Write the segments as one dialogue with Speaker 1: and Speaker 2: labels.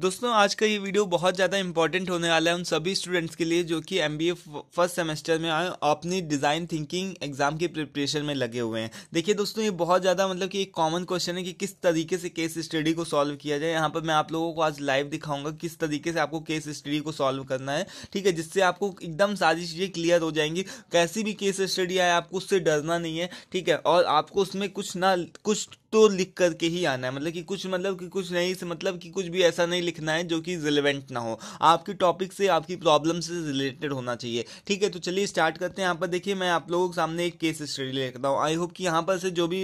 Speaker 1: दोस्तों आज का ये वीडियो बहुत ज़्यादा इंपॉर्टेंट होने वाला है उन सभी स्टूडेंट्स के लिए जो कि M B A first semester में आए अपनी डिज़ाइन थिंकिंग एग्जाम के प्रिपरेशन में लगे हुए हैं देखिए दोस्तों ये बहुत ज़्यादा मतलब कि एक कॉमन क्वेश्चन है कि किस तरीके से केस स्टडी को सॉल्व किया जाए यहाँ पर मैं आप लोगों को आज लाइव दिखाऊंगा किस तरीके से आपको केस स्टडी को सॉल्व करना है ठीक है जिससे आपको एकदम सारी चीज़ें क्लियर हो जाएंगी कैसी भी केस स्टडी आए आपको उससे डरना नहीं है ठीक है और आपको उसमें कुछ ना कुछ तो लिख करके ही आना है मतलब कि कुछ मतलब कि कुछ नहीं से मतलब कि कुछ भी ऐसा नहीं लिखना है जो कि रिलेवेंट ना हो आपकी टॉपिक से आपकी प्रॉब्लम से रिलेटेड होना चाहिए ठीक है तो चलिए स्टार्ट करते हैं यहाँ पर देखिए मैं आप लोगों के सामने एक केस स्टडी लेता हूँ आई होप कि यहाँ पर से जो भी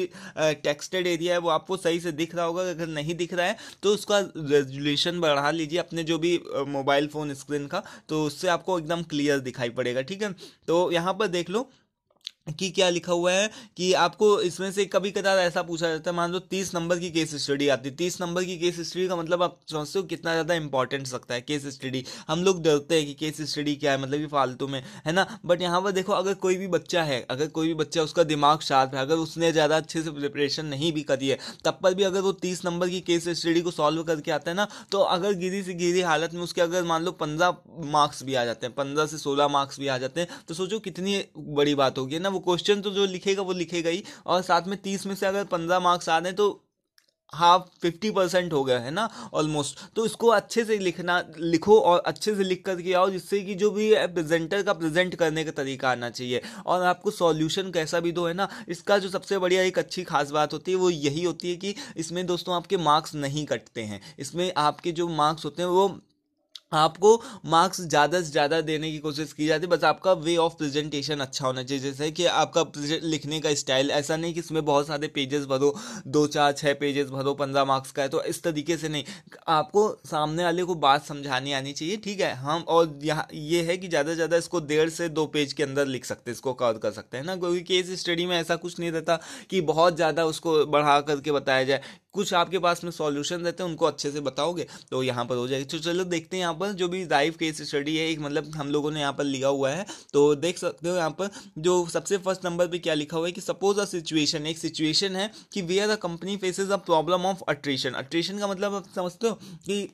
Speaker 1: टेक्स्टेड एरिया है वो आपको सही से दिख रहा होगा अगर नहीं दिख रहा है तो उसका रेजुलेशन बढ़ा लीजिए अपने जो भी मोबाइल फ़ोन स्क्रीन का तो उससे आपको एकदम क्लियर दिखाई पड़ेगा ठीक है तो यहाँ पर देख लो कि क्या लिखा हुआ है कि आपको इसमें से कभी कदार ऐसा पूछा जाता है मान लो तीस नंबर की केस स्टडी आती है तीस नंबर की केस स्टडी का मतलब आप समझते हो कितना ज़्यादा इंपॉर्टेंट सकता है केस स्टडी हम लोग डरते हैं कि केस स्टडी क्या है मतलब कि फालतू में है ना बट यहाँ पर देखो अगर कोई भी बच्चा है अगर कोई भी बच्चा उसका दिमाग शार्प है अगर उसने ज़्यादा अच्छे से प्रिपरेशन नहीं भी करी है तब पर भी अगर वो तीस नंबर की केस स्टडी को सॉल्व करके आता है ना तो अगर गिरी से गिरी हालत में उसके अगर मान लो पंद्रह मार्क्स भी आ जाते हैं पंद्रह से सोलह मार्क्स भी आ जाते हैं तो सोचो कितनी बड़ी बात होगी ना वो क्वेश्चन तो जो लिखेगा वो लिखेगा ही और साथ में तीस में से अगर पंद्रह मार्क्स आ रहे हैं तो हाफ फिफ्टी परसेंट हो गया है ना ऑलमोस्ट तो इसको अच्छे से लिखना लिखो और अच्छे से लिख करके आओ जिससे कि जो भी प्रेजेंटर का प्रेजेंट करने का तरीका आना चाहिए और आपको सॉल्यूशन कैसा भी दो है ना इसका जो सबसे बढ़िया एक अच्छी खास बात होती है वो यही होती है कि इसमें दोस्तों आपके मार्क्स नहीं कटते हैं इसमें आपके जो मार्क्स होते हैं वो आपको मार्क्स ज़्यादा से ज़्यादा देने की कोशिश की जाती है बस आपका वे ऑफ प्रेजेंटेशन अच्छा होना चाहिए जैसे कि आपका लिखने का स्टाइल ऐसा नहीं कि इसमें बहुत सारे पेजेस भरो दो चार छः पेजेस भरो पंद्रह मार्क्स का है तो इस तरीके से नहीं आपको सामने वाले को बात समझानी आनी चाहिए ठीक है हम और यहाँ ये है कि ज़्यादा से ज़्यादा इसको डेढ़ से दो पेज के अंदर लिख सकते इसको कवर कर सकते हैं ना क्योंकि केस स्टडी में ऐसा कुछ नहीं रहता कि बहुत ज़्यादा उसको बढ़ा करके बताया जाए कुछ आपके पास में सॉल्यूशन रहते हैं उनको अच्छे से बताओगे तो यहाँ पर हो जाएगी तो चलो देखते हैं यहाँ पर जो भी लाइव केस स्टडी है एक मतलब हम लोगों ने यहाँ पर लिया हुआ है तो देख सकते हो यहाँ पर जो सबसे फर्स्ट नंबर पर क्या लिखा हुआ है कि सपोज अ सिचुएशन एक सिचुएशन है कि we are the company faces a problem of attrition attrition का मतलब आप समझते हो कि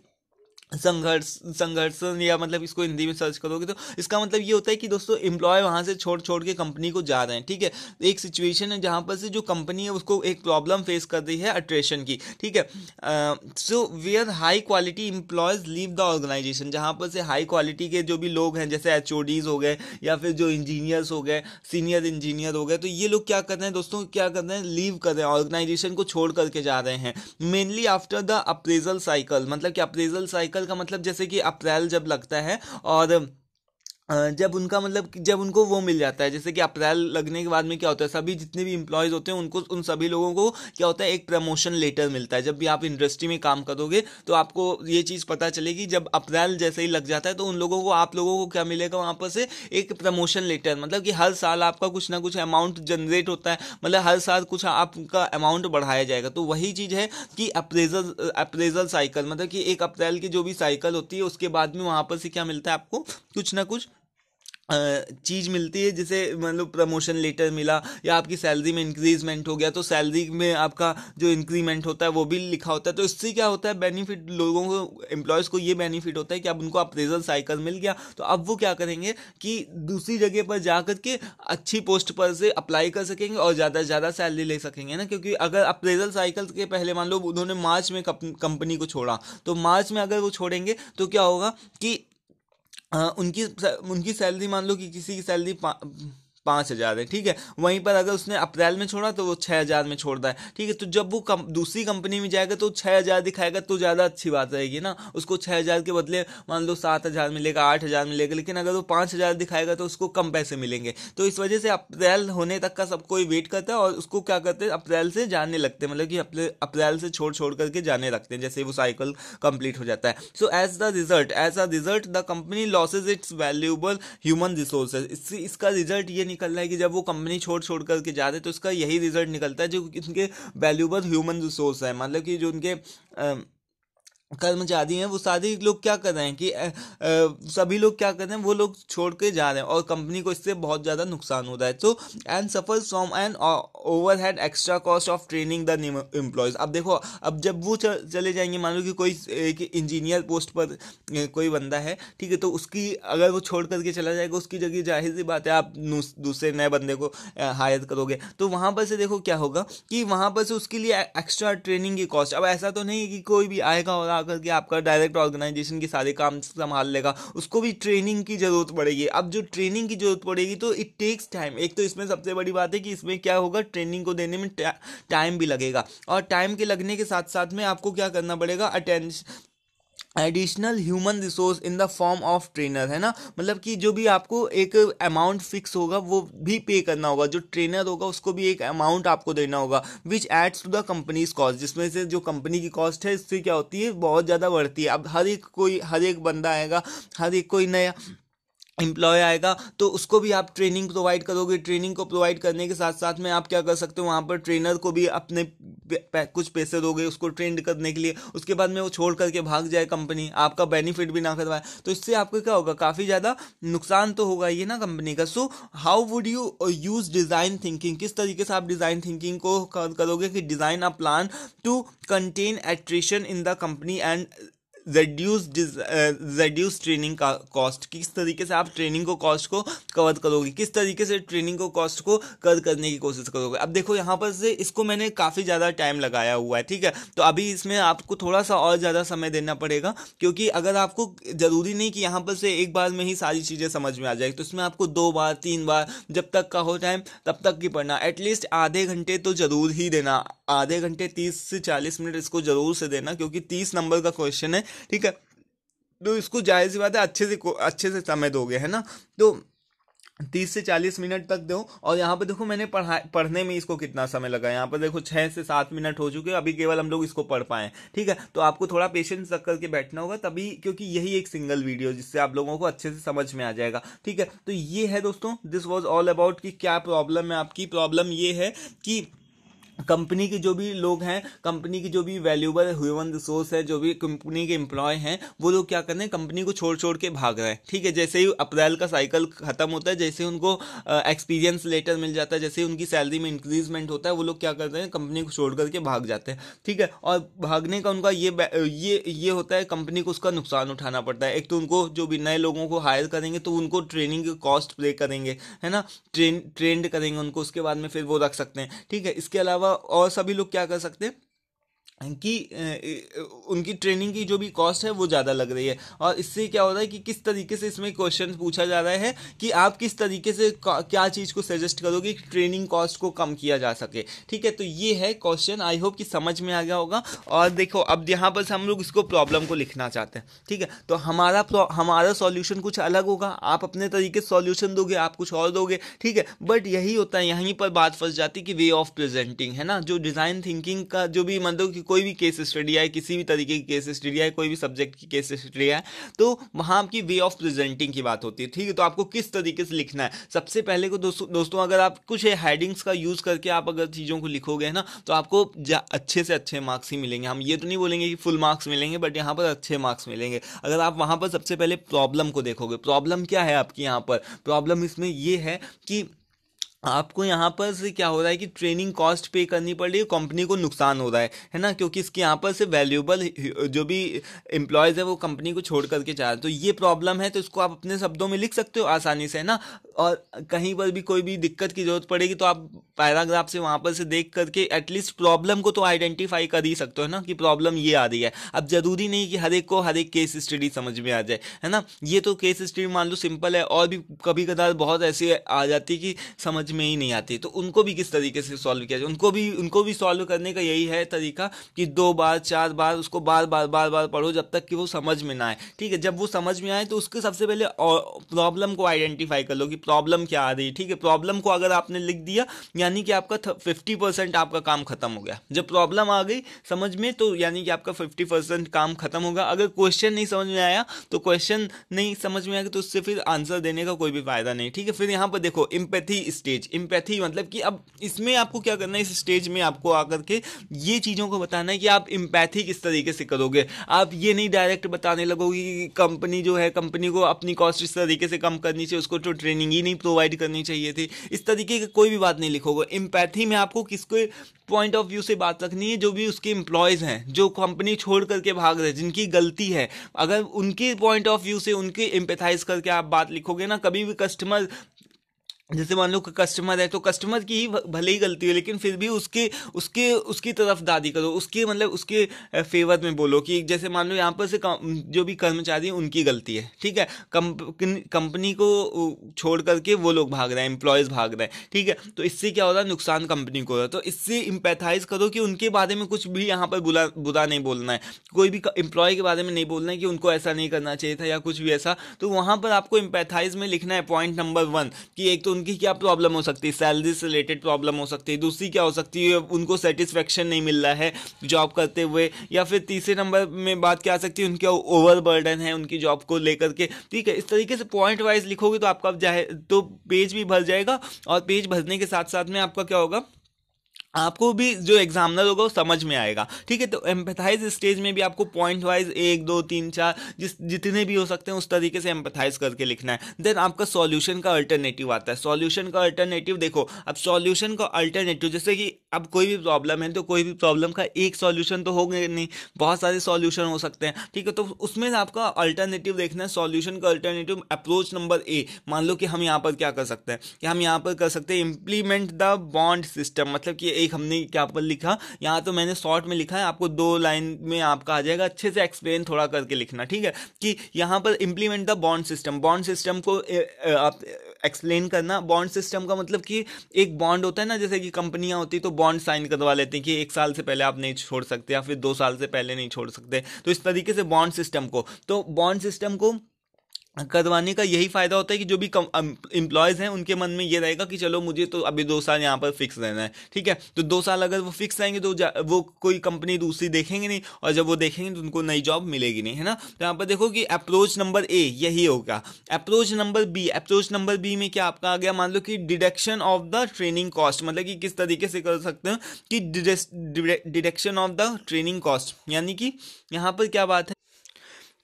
Speaker 1: संघर्ष संघर्षण या मतलब इसको हिंदी में सर्च करोगे तो इसका मतलब ये होता है कि दोस्तों एम्प्लॉय वहाँ से छोड़ छोड़ के कंपनी को जा रहे हैं ठीक है एक सिचुएशन है जहाँ पर से जो कंपनी है उसको एक प्रॉब्लम फेस कर रही है अट्रेशन की ठीक है so where high quality employees leave the organisation जहाँ पर से हाई क्वालिटी के जो भी लोग हैं जैसे एच हो गए या फिर जो इंजीनियर्स हो गए सीनियर इंजीनियर हो गए तो ये लोग क्या कर रहे हैं दोस्तों क्या कर रहे हैं लीव कर रहे हैं ऑर्गेनाइजेशन को छोड़ करके जा रहे हैं mainly after the appraisal cycle मतलब कि अप्रेजल साइकिल साइकिल का मतलब जैसे कि अप्रैल जब लगता है और जब उनका मतलब जब उनको वो मिल जाता है जैसे कि अप्रैल लगने के बाद में क्या होता है सभी जितने भी इंप्लॉयज होते हैं उनको उन सभी लोगों को क्या होता है एक प्रमोशन लेटर मिलता है जब भी आप इंडस्ट्री में काम करोगे तो आपको ये चीज़ पता चलेगी जब अप्रैल जैसे ही लग जाता है तो उन लोगों को आप लोगों को क्या मिलेगा वहाँ पर से एक प्रमोशन लेटर मतलब कि हर साल आपका कुछ ना कुछ अमाउंट जनरेट होता है मतलब हर साल कुछ आपका अमाउंट बढ़ाया जाएगा तो वही चीज़ है कि अप्रेजल अप्रेजल साइकिल मतलब कि एक अप्रैल की जो भी साइकिल होती है उसके बाद में वहाँ पर से क्या मिलता है आपको कुछ ना कुछ चीज़ मिलती है जिसे मतलब प्रमोशन लेटर मिला या आपकी सैलरी में इंक्रीजमेंट हो गया तो सैलरी में आपका जो इंक्रीमेंट होता है वो भी लिखा होता है तो इससे क्या होता है बेनिफिट लोगों को एम्प्लॉयज़ को ये बेनिफिट होता है कि अब उनको अप्रेजल साइकिल मिल गया तो अब वो क्या करेंगे कि दूसरी जगह पर जा कर के अच्छी पोस्ट पर से अप्लाई कर सकेंगे और ज़्यादा से ज़्यादा सैलरी ले सकेंगे ना क्योंकि अगर अप्रेजल साइकिल के पहले मान लो उन्होंने मार्च में कंपनी को छोड़ा तो मार्च में अगर वो छोड़ेंगे तो क्या होगा कि हाँ, उनकी उनकी सैलरी मान लो कि किसी की सैलरी पाँच हज़ार है ठीक है वहीं पर अगर उसने अप्रैल में छोड़ा तो वो छः हज़ार में छोड़ता है ठीक है तो जब वो कम, दूसरी कंपनी में जाएगा तो छः हज़ार दिखाएगा तो ज़्यादा अच्छी बात रहेगी ना उसको छः हज़ार के बदले मान लो सात हज़ार मिलेगा आठ हज़ार मिलेगा लेकिन अगर वो पाँच हज़ार दिखाएगा तो उसको कम पैसे मिलेंगे तो इस वजह से अप्रैल होने तक का सब कोई वेट करता है और उसको क्या करते हैं अप्रैल से जाने लगते हैं मतलब कि अप्रैल से छोड़ छोड़ करके जाने लगते हैं जैसे वो साइकिल कंप्लीट हो जाता है so as the result as a result the company loses its valuable human resources इसका रिजल्ट ये निकल रहा है कि जब वो कंपनी छोड़ छोड़ करके जाते तो उसका यही रिजल्ट निकलता है जो उनके वैल्यूबल ह्यूमन रिसोर्स है मतलब कि जो उनके कर्मचारी हैं वो सारे लोग क्या कर रहे हैं कि सभी लोग क्या कर रहे हैं वो लोग छोड़ के जा रहे हैं और कंपनी को इससे बहुत ज़्यादा नुकसान हो रहा है तो and suffer from an overhead extra cost of training the employees अब देखो अब जब वो चले जाएंगे मान लो कि कोई एक इंजीनियर पोस्ट पर कोई बंदा है ठीक है तो उसकी अगर वो छोड़ करके चला जाएगा उसकी जगह जाहिर सी बात है आप दूसरे नए बंदे को हायर करोगे तो वहाँ पर से देखो क्या होगा कि वहाँ पर से उसके लिए एक्स्ट्रा e-, ट्रेनिंग की कॉस्ट अब ऐसा तो नहीं कि कोई भी आएगा और करके आपका डायरेक्ट ऑर्गेनाइजेशन के सारे काम संभाल लेगा उसको भी ट्रेनिंग की ज़रूरत पड़ेगी अब जो ट्रेनिंग की ज़रूरत पड़ेगी तो इट टेक्स टाइम एक तो इसमें सबसे बड़ी बात है कि इसमें क्या होगा ट्रेनिंग को देने में टाइम भी लगेगा और टाइम के लगने के साथ साथ में आपको क्या करना पड़ेगा attention additional human resource in the form of trainer है ना मतलब कि जो भी आपको एक अमाउंट फिक्स होगा वो भी पे करना होगा जो ट्रेनर होगा उसको भी एक अमाउंट आपको देना होगा which adds to the companies cost जिसमें से जो कंपनी की कॉस्ट है इससे क्या होती है बहुत ज़्यादा बढ़ती है अब हर एक कोई हर एक बंदा आएगा हर एक कोई नया एम्प्लॉय आएगा तो उसको भी आप ट्रेनिंग प्रोवाइड करोगे ट्रेनिंग को प्रोवाइड करने के साथ साथ में आप क्या कर सकते हो वहाँ पर ट्रेनर को भी अपने कुछ पैसे दोगे उसको ट्रेंड करने के लिए उसके बाद में वो छोड़ करके भाग जाए कंपनी आपका बेनिफिट भी ना करवाए तो इससे आपको क्या होगा काफ़ी ज़्यादा नुकसान तो होगा ये ना कंपनी का so how would you use design thinking किस तरीके से आप डिज़ाइन थिंकिंग को करोगे कि design a plan to contain attrition in the company and reduce reduce training का कॉस्ट किस तरीके से आप ट्रेनिंग को कॉस्ट को कवर करोगे किस तरीके से ट्रेनिंग को कॉस्ट को कर करने की कोशिश करोगे अब देखो यहाँ पर से इसको मैंने काफ़ी ज़्यादा टाइम लगाया हुआ है ठीक है तो अभी इसमें आपको थोड़ा सा और ज़्यादा समय देना पड़ेगा क्योंकि अगर आपको ज़रूरी नहीं कि यहाँ पर से एक बार में ही सारी चीज़ें समझ में आ जाएगी तो इसमें आपको दो बार तीन बार जब तक का हो टाइम तब तक की पढ़ना एटलीस्ट आधे घंटे तो ज़रूर ही देना आधे घंटे तीस से चालीस मिनट इसको ज़रूर से देना क्योंकि तीस नंबर का क्वेश्चन है ठीक है तो इसको जाहिर सी बात है अच्छे से अच्छे से समय दोगे है ना तो तीस से चालीस मिनट तक दो और यहाँ पे देखो मैंने पढ़ा पढ़ने में इसको कितना समय लगा यहाँ पर देखो छः से सात मिनट हो चुके हैं अभी केवल हम लोग इसको पढ़ पाए ठीक है तो आपको थोड़ा पेशेंस रख करके बैठना होगा तभी क्योंकि यही एक सिंगल वीडियो जिससे आप लोगों को अच्छे से समझ में आ जाएगा ठीक है तो ये है दोस्तों दिस वॉज ऑल अबाउट कि क्या प्रॉब्लम है आपकी प्रॉब्लम ये है कि कंपनी के जो भी लोग हैं कंपनी की जो भी वैल्यूबल ह्यूमन रिसोर्स है जो भी कंपनी के एम्प्लॉय हैं वो लोग क्या कर रहे हैं कंपनी को छोड़ छोड़ के भाग रहे हैं ठीक है जैसे ही अप्रैल का साइकिल खत्म होता है जैसे उनको एक्सपीरियंस लेटर मिल जाता है जैसे ही उनकी सैलरी में इंक्रीजमेंट होता है वो लोग क्या करते हैं कंपनी को छोड़ करके भाग जाते हैं ठीक है और भागने का उनका ये ये ये होता है कंपनी को उसका नुकसान उठाना पड़ता है एक तो उनको जो भी नए लोगों को हायर करेंगे तो उनको ट्रेनिंग कॉस्ट पे करेंगे है ना ट्रेन ट्रेंड करेंगे उनको उसके बाद में फिर वो रख सकते हैं ठीक है इसके अलावा अलावा और सभी लोग क्या कर सकते हैं कि उनकी ट्रेनिंग की जो भी कॉस्ट है वो ज़्यादा लग रही है और इससे क्या हो रहा है कि किस तरीके से इसमें क्वेश्चन पूछा जा रहा है कि आप किस तरीके से क्या चीज़ को सजेस्ट करोगे कि ट्रेनिंग कॉस्ट को कम किया जा सके ठीक है तो ये है क्वेश्चन आई होप कि समझ में आ गया होगा और देखो अब यहाँ पर हम लोग इसको प्रॉब्लम को लिखना चाहते हैं ठीक है तो हमारा हमारा सॉल्यूशन कुछ अलग होगा आप अपने तरीके से सॉल्यूशन दोगे आप कुछ और दोगे ठीक है बट यही होता है यहीं पर बात फंस जाती है कि वे ऑफ प्रेजेंटिंग है ना जो डिज़ाइन थिंकिंग का जो भी मतलब कोई भी केस स्टडी आए किसी भी तरीके की केस स्टडी आए कोई भी सब्जेक्ट की केस स्टडी आए तो वहाँ आपकी वे ऑफ प्रेजेंटिंग की बात होती है ठीक है तो आपको किस तरीके से लिखना है सबसे पहले को दोस्तों दोस्तों अगर आप कुछ हेडिंग्स का यूज़ करके आप अगर चीज़ों को लिखोगे ना तो आपको अच्छे से अच्छे मार्क्स ही मिलेंगे हम ये तो नहीं बोलेंगे कि फुल मार्क्स मिलेंगे बट यहाँ पर अच्छे मार्क्स मिलेंगे अगर आप वहाँ पर सबसे पहले प्रॉब्लम को देखोगे प्रॉब्लम क्या है आपकी यहाँ पर प्रॉब्लम इसमें यह है कि आपको यहाँ पर से क्या हो रहा है कि ट्रेनिंग कॉस्ट पे करनी पड़ रही है कंपनी को नुकसान हो रहा है है ना क्योंकि इसके यहाँ पर से वैल्यूबल जो भी एम्प्लॉयज़ है वो कंपनी को छोड़ करके जा रहे हैं तो ये प्रॉब्लम है तो इसको आप अपने शब्दों में लिख सकते हो आसानी से है ना और कहीं पर भी कोई भी दिक्कत की ज़रूरत पड़ेगी तो आप पैराग्राफ से वहाँ पर से देख करके एटलीस्ट प्रॉब्लम को तो आइडेंटिफाई कर ही सकते हो ना कि प्रॉब्लम ये आ रही है अब ज़रूरी नहीं कि हर एक को हर एक केस स्टडी समझ में आ जाए है ना ये तो केस स्टडी मान लो सिंपल है और भी कभी कदार बहुत ऐसी आ जाती कि समझ में ही नहीं आती तो उनको भी किस तरीके से सॉल्व किया जाए उनको भी उनको भी सॉल्व करने का यही है तरीका कि दो बार चार बार उसको बार बार बार बार पढ़ो जब तक कि वो समझ में ना आए ठीक है जब वो समझ में आए तो उसके सबसे पहले प्रॉब्लम को आइडेंटिफाई कर लो कि प्रॉब्लम क्या आ रही है ठीक है प्रॉब्लम को अगर आपने लिख दिया यानी कि आपका फिफ्टी परसेंट आपका काम खत्म हो गया जब प्रॉब्लम आ गई समझ में तो यानी कि आपका फिफ्टी परसेंट काम खत्म होगा अगर क्वेश्चन नहीं समझ में आया तो क्वेश्चन नहीं समझ में आया तो उससे फिर आंसर देने का कोई भी फायदा नहीं ठीक है फिर यहाँ पर देखो इम्पैथी स्टेज स्टेज एम्पैथी मतलब कि अब इसमें आपको क्या करना है इस स्टेज में आपको आकर के ये चीज़ों को बताना है कि आप एम्पैथी किस तरीके से करोगे आप ये नहीं डायरेक्ट बताने लगोगे कि कंपनी जो है कंपनी को अपनी कॉस्ट इस तरीके से कम करनी चाहिए उसको तो ट्रेनिंग ही नहीं प्रोवाइड करनी चाहिए थी इस तरीके की कोई भी बात नहीं लिखोगे एम्पैथी में आपको किसके पॉइंट ऑफ व्यू से बात रखनी है जो भी उसके एम्प्लॉयज़ हैं जो कंपनी छोड़ करके भाग रहे जिनकी गलती है अगर उनके पॉइंट ऑफ व्यू से उनके एम्पेथाइज करके आप बात लिखोगे ना कभी भी कस्टमर जैसे मान लो कि कस्टमर है तो कस्टमर की ही भले ही गलती हो लेकिन फिर भी उसके उसके उसकी तरफ दादी करो उसके मतलब उसके फेवर में बोलो कि जैसे मान लो यहाँ पर से जो भी कर्मचारी उनकी गलती है ठीक है कंपनी को छोड़ करके वो लोग भाग रहे हैं एम्प्लॉयज़ भाग रहे हैं ठीक है तो इससे क्या हो रहा है नुकसान कंपनी को हो रहा है तो इससे इम्पैथाइज करो कि उनके बारे में कुछ भी यहाँ पर बुरा बुरा नहीं बोलना है कोई भी एम्प्लॉय के बारे में नहीं बोलना है कि उनको ऐसा नहीं करना चाहिए था या कुछ भी ऐसा तो वहाँ पर आपको इम्पैथाइज में लिखना है पॉइंट नंबर वन कि एक तो उनकी क्या प्रॉब्लम हो सकती है सैलरी से रिलेटेड प्रॉब्लम हो सकती है दूसरी क्या हो सकती है उनको सेटिस्फेक्शन नहीं मिल रहा है जॉब करते हुए या फिर तीसरे नंबर में बात क्या आ सकती है उनका ओवर बर्डन है उनकी जॉब को लेकर के ठीक है इस तरीके से पॉइंट वाइज लिखोगे तो आपका जाए तो पेज भी भर जाएगा और पेज भरने के साथ साथ में आपका क्या होगा आपको भी जो एग्जामिनर होगा वो समझ में आएगा ठीक है तो एम्पथाइज स्टेज में भी आपको पॉइंट वाइज एक दो तीन चार जिस जितने भी हो सकते हैं उस तरीके से एम्पथाइज करके लिखना है देन आपका सॉल्यूशन का अल्टरनेटिव आता है सॉल्यूशन का अल्टरनेटिव देखो अब सॉल्यूशन का अल्टरनेटिव जैसे कि अब कोई भी प्रॉब्लम है तो कोई भी प्रॉब्लम का एक सॉल्यूशन तो होंगे नहीं बहुत सारे सॉल्यूशन हो सकते हैं ठीक है तो उसमें आपका अल्टरनेटिव देखना है सॉल्यूशन का अल्टरनेटिव अप्रोच नंबर ए मान लो कि हम यहाँ पर क्या कर सकते हैं कि हम यहाँ पर कर सकते हैं इम्प्लीमेंट द बॉन्ड सिस्टम मतलब कि एक हमने क्या पर लिखा यहाँ तो मैंने शॉर्ट में लिखा है आपको दो लाइन में आपका आ जाएगा अच्छे से एक्सप्लेन थोड़ा करके लिखना ठीक है कि यहाँ पर implement the bond system bond system को आप एक्सप्लेन करना बॉन्ड सिस्टम का मतलब कि एक बॉन्ड होता है ना जैसे कि कंपनियाँ होती तो बॉन्ड साइन करवा लेते हैं कि एक साल से पहले आप नहीं छोड़ सकते या फिर दो साल से पहले नहीं छोड़ सकते तो इस तरीके से बॉन्ड सिस्टम को तो बॉन्ड सिस्टम को करवाने का यही फ़ायदा होता है कि जो भी एम्प्लॉयज़ हैं उनके मन में ये रहेगा कि चलो मुझे तो अभी दो साल यहाँ पर फिक्स रहना है ठीक है तो दो साल अगर वो फिक्स रहेंगे तो वो कोई कंपनी दूसरी देखेंगे नहीं और जब वो देखेंगे तो उनको नई जॉब मिलेगी नहीं है ना तो यहाँ पर देखो कि अप्रोच नंबर ए यही होगा approach number B approach number B में क्या आपका आ गया मान लो कि deduction of the training cost मतलब कि किस तरीके से कर सकते हो कि deduction of the training cost यानी कि यहाँ पर क्या बात है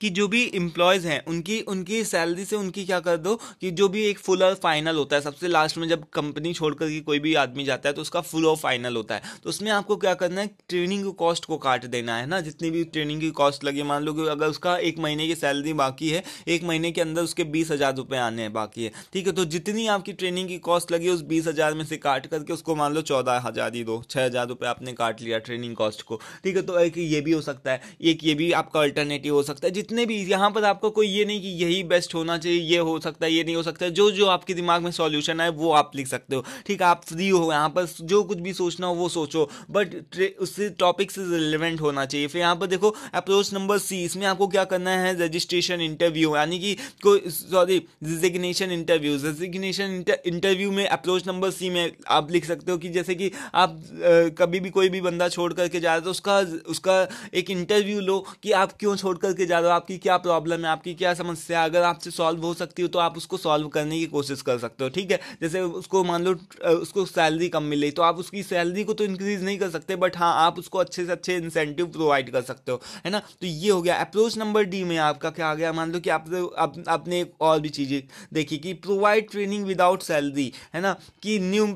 Speaker 1: कि जो भी इम्प्लॉयज़ हैं उनकी उनकी सैलरी से उनकी क्या कर दो कि जो भी एक फुल और फाइनल होता है सबसे लास्ट में जब कंपनी छोड़ कर कोई भी आदमी जाता है तो उसका फुल और फाइनल होता है तो उसमें आपको क्या करना है ट्रेनिंग कॉस्ट को काट देना है ना जितनी भी ट्रेनिंग की कॉस्ट लगी मान लो कि अगर उसका एक महीने की सैलरी बाकी है एक महीने के अंदर उसके बीस हज़ार रुपये आने हैं बाकी है ठीक है तो जितनी आपकी ट्रेनिंग की कॉस्ट लगी उस बीस हज़ार में से काट करके उसको मान लो चौदह हज़ार ही दो छः हज़ार रुपये आपने काट लिया ट्रेनिंग कॉस्ट को ठीक है तो एक ये भी हो सकता है एक ये भी आपका अल्टरनेटिव हो सकता है जितने भी यहाँ पर आपको कोई ये नहीं कि यही बेस्ट होना चाहिए ये हो सकता है ये नहीं हो सकता जो जो आपके दिमाग में सॉल्यूशन है वो आप लिख सकते हो ठीक है आप फ्री हो यहाँ पर जो कुछ भी सोचना हो वो सोचो बट उससे टॉपिक से रिलेवेंट होना चाहिए फिर यहाँ पर देखो अप्रोच नंबर सी इसमें आपको क्या करना है रजिस्ट्रेशन इंटरव्यू यानी कि कोई sorry resignation interview resignation interview में अप्रोच नंबर सी में आप लिख सकते हो कि जैसे कि आप कभी भी कोई भी बंदा छोड़ करके जा रहे हो तो उसका उसका एक इंटरव्यू लो कि आप क्यों छोड़ करके जा रहे हो आपकी क्या प्रॉब्लम है आपकी क्या समस्या अगर आपसे सॉल्व हो सकती हो तो आप उसको सॉल्व करने की कोशिश कर सकते हो ठीक है जैसे उसको मान लो उसको सैलरी कम मिली तो आप उसकी सैलरी को तो इंक्रीज़ नहीं कर सकते बट हाँ आप उसको अच्छे से अच्छे इंसेंटिव प्रोवाइड कर सकते हो है ना तो ये हो गया अप्रोच नंबर डी में आपका क्या आ गया मान लो कि आपने आप, आपने एक और भी चीज़ें देखी कि प्रोवाइड ट्रेनिंग विदाउट सैलरी है ना कि न्यू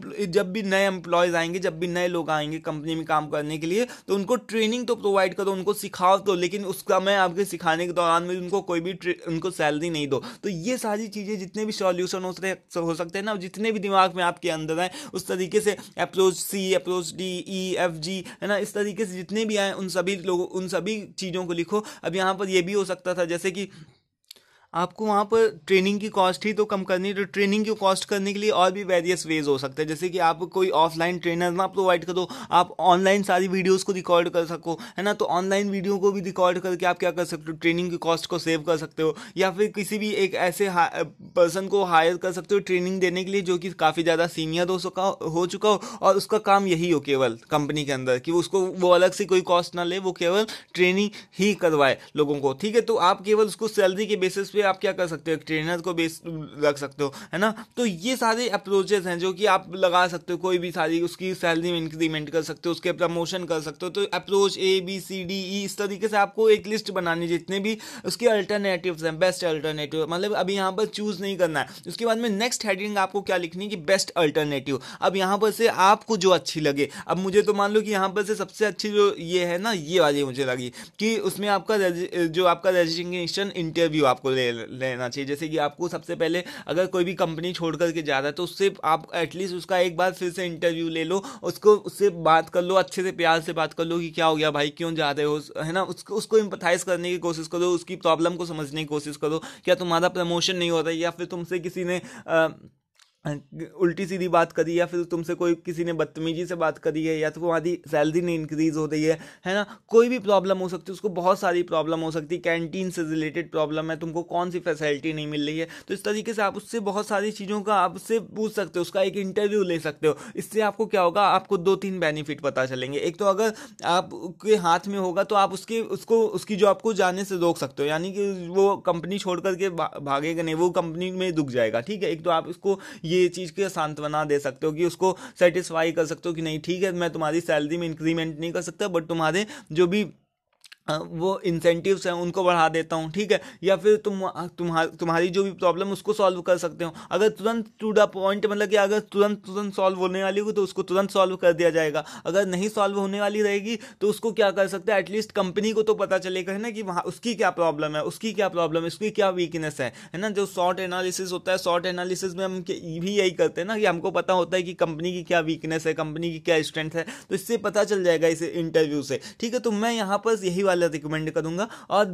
Speaker 1: जब भी नए एम्प्लॉयज़ आएंगे जब भी नए लोग आएंगे कंपनी में काम करने के लिए तो उनको ट्रेनिंग तो प्रोवाइड करो उनको सिखाओ तो लेकिन उसका मैं आपके सिखाने दौरान में उनको कोई भी उनको सैलरी नहीं दो तो ये सारी चीज़ें जितने भी सॉल्यूशन हो सकते हो सकते हैं ना जितने भी दिमाग में आपके अंदर आए उस तरीके से approach C approach D E F G है ना इस तरीके से जितने भी आए उन सभी लोगों उन सभी चीज़ों को लिखो अब यहाँ पर यह भी हो सकता था जैसे कि आपको वहाँ पर ट्रेनिंग की कॉस्ट ही तो कम करनी है तो ट्रेनिंग की कॉस्ट करने के लिए और भी वेरियस वेज हो सकते हैं जैसे कि आप कोई ऑफलाइन ट्रेनर ना प्रोवाइड करो आप ऑनलाइन सारी वीडियोस को रिकॉर्ड कर सको है ना तो ऑनलाइन वीडियो को भी रिकॉर्ड करके आप क्या कर सकते हो ट्रेनिंग की कॉस्ट को सेव कर सकते हो या फिर किसी भी एक ऐसे पर्सन को हायर कर सकते हो ट्रेनिंग देने के लिए जो कि काफ़ी ज़्यादा सीनियर हो चुका हो चुका हो और उसका काम यही हो केवल कंपनी के अंदर कि उसको वो अलग से कोई कॉस्ट ना ले वो केवल ट्रेनिंग ही करवाए लोगों को ठीक है तो आप केवल उसको सैलरी के बेसिस पर आप क्या कर सकते हो ट्रेनर को बेस रख सकते हो है ना तो ये सारे अप्रोचेस हैं जो कि आप लगा सकते हो कोई भी सारी उसकी सैलरी में इंक्रीमेंट कर सकते हो उसके प्रमोशन कर सकते हो तो approach A B C D E इस तरीके से आपको एक लिस्ट बनानी जितने भी उसके अल्टरनेटिव हैं बेस्ट अल्टरनेटिव मतलब अभी यहाँ पर चूज नहीं करना है उसके बाद में नेक्स्ट हेडिंग आपको क्या लिखनी कि बेस्ट अल्टरनेटिव अब यहाँ पर से आपको जो अच्छी लगे अब मुझे तो मान लो कि यहाँ पर से सबसे अच्छी जो ये है ना ये वाली मुझे लगी कि उसमें आपका जो आपका रजिस्ट्रेशन इंटरव्यू आपको ले लेना चाहिए जैसे कि आपको सबसे पहले अगर कोई भी कंपनी छोड़ करके जा रहा है तो उससे आप एटलीस्ट उसका एक बार फिर से इंटरव्यू ले लो उसको उससे बात कर लो अच्छे से प्यार से बात कर लो कि क्या हो गया भाई क्यों जा रहे हो है ना उसको उसको इम्पथाइज करने की कोशिश करो उसकी प्रॉब्लम को समझने की कोशिश करो क्या तुम्हारा प्रमोशन नहीं हो रहा है या फिर तुमसे किसी ने आ, उल्टी सीधी बात करी या फिर तुमसे कोई किसी ने बदतमीजी से बात करी है या तो तुम्हारी सैलरी नहीं इंक्रीज़ हो रही है है ना कोई भी प्रॉब्लम हो सकती है उसको बहुत सारी प्रॉब्लम हो सकती है कैंटीन से रिलेटेड प्रॉब्लम है तुमको कौन सी फैसिलिटी नहीं मिल रही है तो इस तरीके से आप उससे बहुत सारी चीज़ों का आप उससे पूछ सकते हो उसका एक इंटरव्यू ले सकते हो इससे आपको क्या होगा आपको दो तीन बेनिफिट पता चलेंगे एक तो अगर आपके हाथ में होगा तो आप उसके उसको उसकी जॉब को जाने से रोक सकते हो यानी कि वो कंपनी छोड़ करके भागेगा नहीं वो कंपनी में दुख जाएगा ठीक है एक तो आप उसको ये ये चीज़ की सांत्वना दे सकते हो कि उसको सेटिस्फाई कर सकते हो कि नहीं ठीक है मैं तुम्हारी सैलरी में इंक्रीमेंट नहीं कर सकता बट तुम्हारे जो भी वो इंसेंटिव्स हैं उनको बढ़ा देता हूँ ठीक है या फिर तुम तुम्हारी तुम्हारी जो भी प्रॉब्लम उसको सॉल्व कर सकते हो अगर तुरंत टू द पॉइंट मतलब कि अगर तुरंत तुरंत सॉल्व होने वाली होगी तो उसको तुरंत सॉल्व कर दिया जाएगा अगर नहीं सॉल्व होने वाली रहेगी तो उसको क्या कर सकते हैं एटलीस्ट कंपनी को तो पता चलेगा है ना कि वहाँ उसकी क्या प्रॉब्लम है उसकी क्या प्रॉब्लम है उसकी क्या वीकनेस है है ना जो शॉर्ट एनालिसिस होता है शॉर्ट एनालिसिस में हम भी यही करते हैं ना कि हमको पता होता है कि कंपनी की क्या वीकनेस है कंपनी की क्या स्ट्रेंथ है तो इससे पता चल जाएगा इस इंटरव्यू से ठीक है तो मैं यहाँ पर यही बात वाला रिकमेंड करूंगा और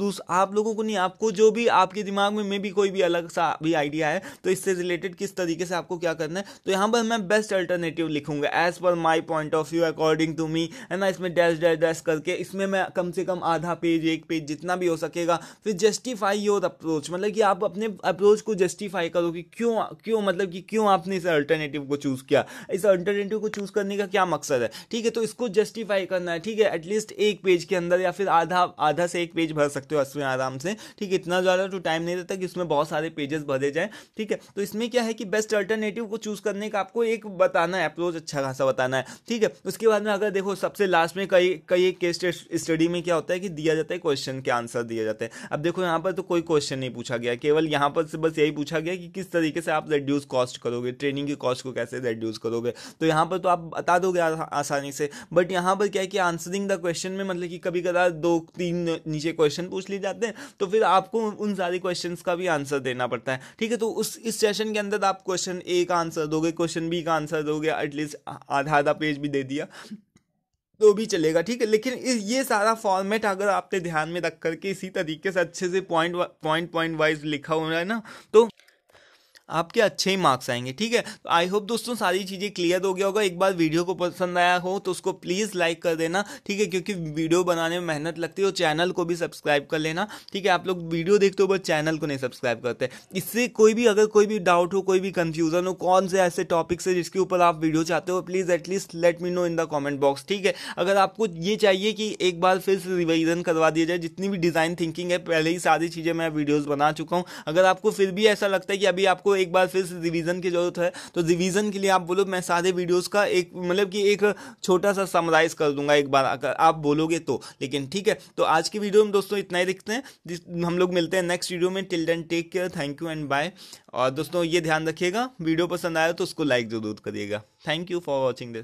Speaker 1: दूस आप लोगों को नहीं आपको जो भी आपके दिमाग में मे भी कोई भी अलग सा भी आइडिया है तो इससे रिलेटेड किस तरीके से आपको क्या करना है तो यहाँ पर मैं बेस्ट अल्टरनेटिव लिखूंगा as per my point of view according to me है ना इसमें डैश डैश डैश करके इसमें मैं कम से कम आधा पेज एक पेज जितना भी हो सकेगा फिर जस्टिफाई योर अप्रोच मतलब कि आप अपने अप्रोच को जस्टिफाई करो कि क्यों क्यों मतलब कि क्यों आपने इस अल्टरनेटिव को चूज़ किया इस अल्टरनेटिव को चूज़ करने का क्या मकसद है ठीक है तो इसको जस्टिफाई करना है ठीक है एटलीस्ट एक पेज के अंदर पर या फिर आधा आधा से एक पेज भर सकते हो इसमें आराम से ठीक है इतना ज़्यादा तो टाइम नहीं रहता कि उसमें बहुत सारे पेजेस भरे जाए ठीक है तो इसमें क्या है कि बेस्ट अल्टरनेटिव को चूज़ करने का आपको एक बताना है अप्रोच अच्छा खासा बताना है ठीक है उसके बाद में अगर देखो सबसे लास्ट में कई कई केस स्टडी में क्या होता है कि दिया जाता है क्वेश्चन के आंसर दिया जाता है अब देखो यहाँ पर तो कोई क्वेश्चन नहीं पूछा गया केवल यहाँ पर से बस यही पूछा गया कि किस तरीके से आप रेड्यूस कॉस्ट करोगे ट्रेनिंग के कॉस्ट को कैसे रेड्यूस करोगे तो यहाँ पर तो आप बता दोगे आसानी से बट यहाँ पर क्या है कि आंसरिंग द क्वेश्चन में मतलब कि कभी ज़्यादा दो तीन नीचे क्वेश्चन पूछ लिए जाते हैं तो फिर आपको उन सारे क्वेश्चन का भी आंसर देना पड़ता है ठीक है तो उस इस सेशन के अंदर आप क्वेश्चन ए का आंसर दोगे क्वेश्चन बी का आंसर दोगे एटलीस्ट आधा आधा पेज भी दे दिया तो भी चलेगा ठीक है लेकिन इस ये सारा फॉर्मेट अगर आपने ध्यान में रख करके इसी तरीके से अच्छे से पॉइंट पॉइंट पॉइंट वाइज लिखा हुआ है ना तो आपके अच्छे ही मार्क्स आएंगे ठीक है तो आई होप दोस्तों सारी चीज़ें क्लियर हो गया होगा एक बार वीडियो को पसंद आया हो तो उसको प्लीज़ लाइक कर देना ठीक है क्योंकि वीडियो बनाने में मेहनत लगती है और चैनल को भी सब्सक्राइब कर लेना ठीक है आप लोग वीडियो देखते हो बस चैनल को नहीं सब्सक्राइब करते इससे कोई भी अगर कोई भी डाउट हो कोई भी कन्फ्यूजन हो कौन से ऐसे टॉपिक्स है जिसके ऊपर आप वीडियो चाहते हो please at least let me know in the comment box ठीक है अगर आपको ये चाहिए कि एक बार फिर से रिवाइजन करवा दिया जाए जितनी भी डिज़ाइन थिंकिंग है पहले ही सारी चीज़ें मैं वीडियोज़ बना चुका हूँ अगर आपको फिर भी ऐसा लगता है कि अभी आपको एक बार फिर से रिविजन की ज़रूरत है तो रिविजन के लिए आप बोलो मैं सारे वीडियोस का एक मतलब कि एक छोटा सा समराइज कर दूंगा एक बार अगर आप बोलोगे तो लेकिन ठीक है तो आज की वीडियो में दोस्तों इतना ही दिखते हैं हम लोग मिलते हैं नेक्स्ट वीडियो में till then take care thank you and bye और दोस्तों ये ध्यान रखिएगा वीडियो पसंद आया तो उसको लाइक जरूर करिएगा thank you for watching this